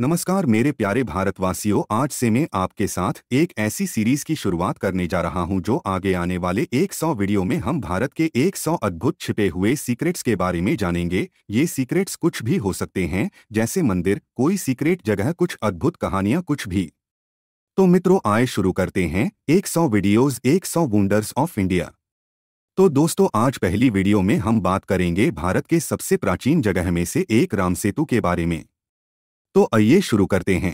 नमस्कार मेरे प्यारे भारतवासियों आज से मैं आपके साथ एक ऐसी सीरीज की शुरुआत करने जा रहा हूं जो आगे आने वाले 100 वीडियो में हम भारत के 100 अद्भुत छिपे हुए सीक्रेट्स के बारे में जानेंगे ये सीक्रेट्स कुछ भी हो सकते हैं जैसे मंदिर कोई सीक्रेट जगह कुछ अद्भुत कहानियां कुछ भी तो मित्रों आए शुरू करते हैं 100 वीडियोस एक सौ ऑफ इंडिया तो दोस्तों आज पहली वीडियो में हम बात करेंगे भारत के सबसे प्राचीन जगह में से एक राम सेतु के बारे में तो आइए शुरू करते हैं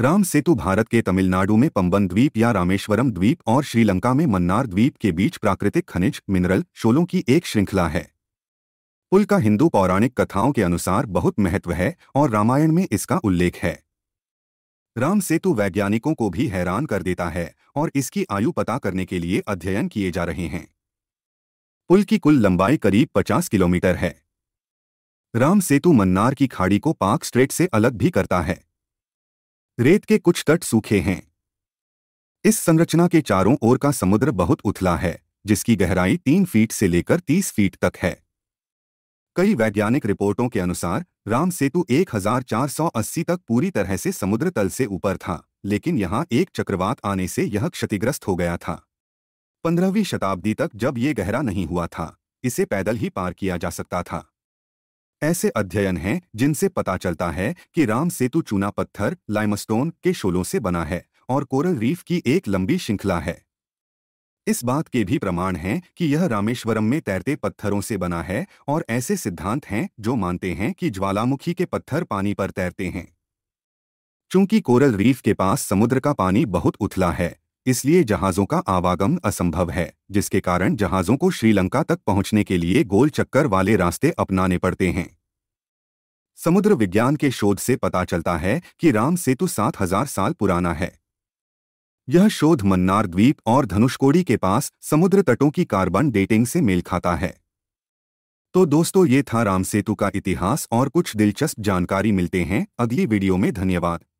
राम सेतु भारत के तमिलनाडु में पंबन द्वीप या रामेश्वरम द्वीप और श्रीलंका में मन्नार द्वीप के बीच प्राकृतिक खनिज मिनरल शोलों की एक श्रृंखला है पुल का हिंदू पौराणिक कथाओं के अनुसार बहुत महत्व है और रामायण में इसका उल्लेख है राम सेतु वैज्ञानिकों को भी हैरान कर देता है और इसकी आयु पता करने के लिए अध्ययन किए जा रहे हैं पुल की कुल लंबाई करीब 50 किलोमीटर है राम सेतु मन्नार की खाड़ी को पाक स्ट्रेट से अलग भी करता है रेत के कुछ तट सूखे हैं इस संरचना के चारों ओर का समुद्र बहुत उथला है जिसकी गहराई तीन फीट से लेकर तीस फीट तक है कई वैज्ञानिक रिपोर्टों के अनुसार राम सेतु 1480 तक पूरी तरह से समुद्र तल से ऊपर था लेकिन यहाँ एक चक्रवात आने से यह क्षतिग्रस्त हो गया था पंद्रहवीं शताब्दी तक जब ये गहरा नहीं हुआ था इसे पैदल ही पार किया जा सकता था ऐसे अध्ययन हैं जिनसे पता चलता है कि राम सेतु चूना पत्थर लाइमस्टोन के शोलों से बना है और कोरल रीफ की एक लंबी श्रृंखला है इस बात के भी प्रमाण हैं कि यह रामेश्वरम में तैरते पत्थरों से बना है और ऐसे सिद्धांत हैं जो मानते हैं कि ज्वालामुखी के पत्थर पानी पर तैरते हैं चूंकि कोरल रीफ के पास समुद्र का पानी बहुत उथला है इसलिए जहाज़ों का आवागमन असंभव है जिसके कारण जहाज़ों को श्रीलंका तक पहुंचने के लिए गोल चक्कर वाले रास्ते अपनाने पड़ते हैं समुद्र विज्ञान के शोध से पता चलता है कि राम सेतु 7000 साल पुराना है यह शोध मन्नार द्वीप और धनुषकोडी के पास समुद्र तटों की कार्बन डेटिंग से मेल खाता है तो दोस्तों ये था राम सेतु का इतिहास और कुछ दिलचस्प जानकारी मिलते हैं अगली वीडियो में धन्यवाद